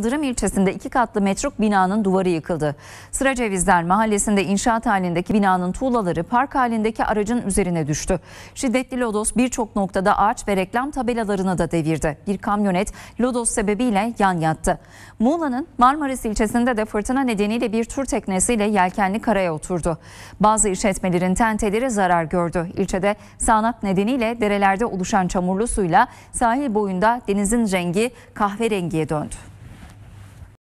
Yıldırım ilçesinde iki katlı metruk binanın duvarı yıkıldı. Sıracevizler mahallesinde inşaat halindeki binanın tuğlaları park halindeki aracın üzerine düştü. Şiddetli lodos birçok noktada ağaç ve reklam tabelalarını da devirdi. Bir kamyonet lodos sebebiyle yan yattı. Muğla'nın Marmaris ilçesinde de fırtına nedeniyle bir tur teknesiyle yelkenli karaya oturdu. Bazı işletmelerin tenteleri zarar gördü. İlçede sağanak nedeniyle derelerde oluşan çamurlu suyla sahil boyunda denizin rengi kahverengiye döndü.